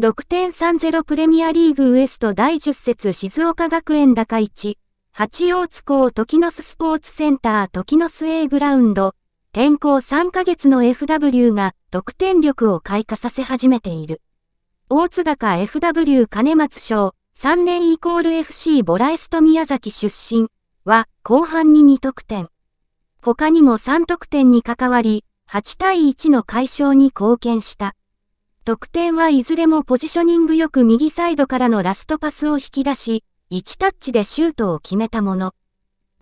6.30プレミアリーグウエスト第10節静岡学園高市、八王津港時の巣スポーツセンター時の巣 A グラウンド、転校3ヶ月の FW が得点力を開花させ始めている。大津高 FW 金松賞、3年イコール FC ボラエスト宮崎出身は後半に2得点。他にも3得点に関わり、8対1の解消に貢献した。得点はいずれもポジショニングよく右サイドからのラストパスを引き出し、1タッチでシュートを決めたもの。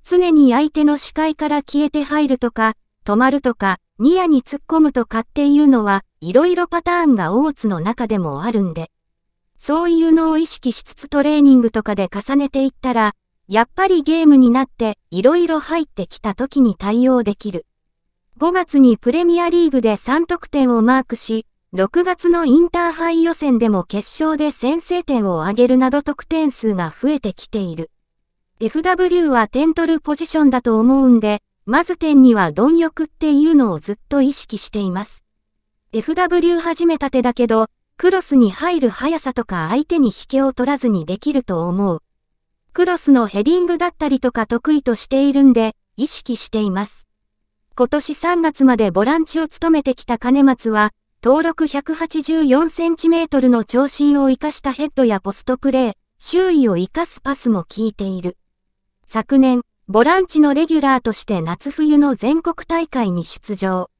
常に相手の視界から消えて入るとか、止まるとか、ニヤに突っ込むとかっていうのは、いろいろパターンが大津の中でもあるんで。そういうのを意識しつつトレーニングとかで重ねていったら、やっぱりゲームになっていろいろ入ってきた時に対応できる。5月にプレミアリーグで3得点をマークし、6月のインターハイ予選でも決勝で先制点を挙げるなど得点数が増えてきている。FW は点取るポジションだと思うんで、まず点には貪欲っていうのをずっと意識しています。FW 始めたてだけど、クロスに入る速さとか相手に引けを取らずにできると思う。クロスのヘディングだったりとか得意としているんで、意識しています。今年3月までボランチを務めてきた金松は、登録 184cm の長身を生かしたヘッドやポストプレー、周囲を生かすパスも効いている。昨年、ボランチのレギュラーとして夏冬の全国大会に出場。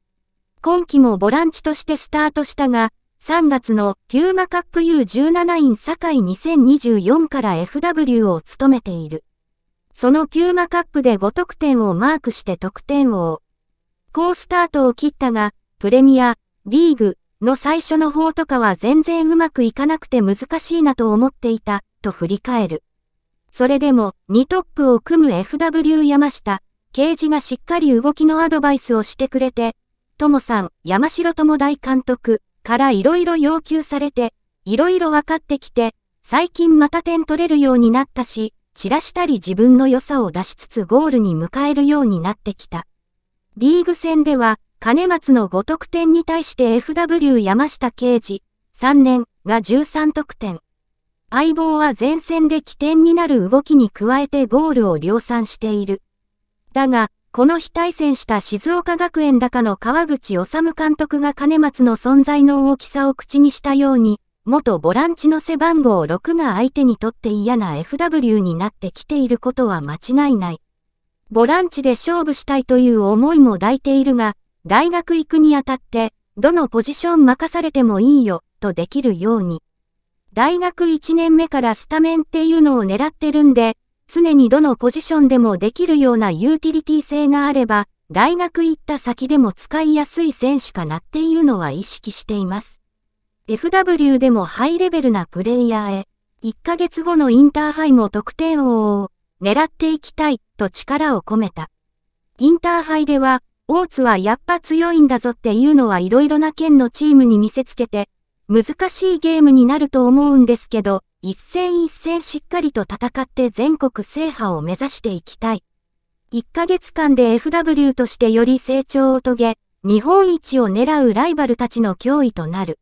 今季もボランチとしてスタートしたが、3月のピューマカップ U17 イン堺2024から FW を務めている。そのピューマカップで5得点をマークして得点王。好スタートを切ったが、プレミア、リーグの最初の方とかは全然うまくいかなくて難しいなと思っていた、と振り返る。それでも、2トップを組む FW 山下、刑事がしっかり動きのアドバイスをしてくれて、ともさん、山城友大監督からいろいろ要求されて、いろいろ分かってきて、最近また点取れるようになったし、散らしたり自分の良さを出しつつゴールに迎えるようになってきた。リーグ戦では、金松の5得点に対して FW 山下刑事、3年が13得点。相棒は前線で起点になる動きに加えてゴールを量産している。だが、この日対戦した静岡学園高の川口治監督が金松の存在の大きさを口にしたように、元ボランチの背番号6が相手にとって嫌な FW になってきていることは間違いない。ボランチで勝負したいという思いも抱いているが、大学行くにあたって、どのポジション任されてもいいよ、とできるように。大学1年目からスタメンっていうのを狙ってるんで、常にどのポジションでもできるようなユーティリティ性があれば、大学行った先でも使いやすい選手かなっていうのは意識しています。FW でもハイレベルなプレイヤーへ、1ヶ月後のインターハイも得点王を狙っていきたいと力を込めた。インターハイでは大津はやっぱ強いんだぞっていうのはいろいろな県のチームに見せつけて、難しいゲームになると思うんですけど、一戦一戦しっかりと戦って全国制覇を目指していきたい。1ヶ月間で FW としてより成長を遂げ、日本一を狙うライバルたちの脅威となる。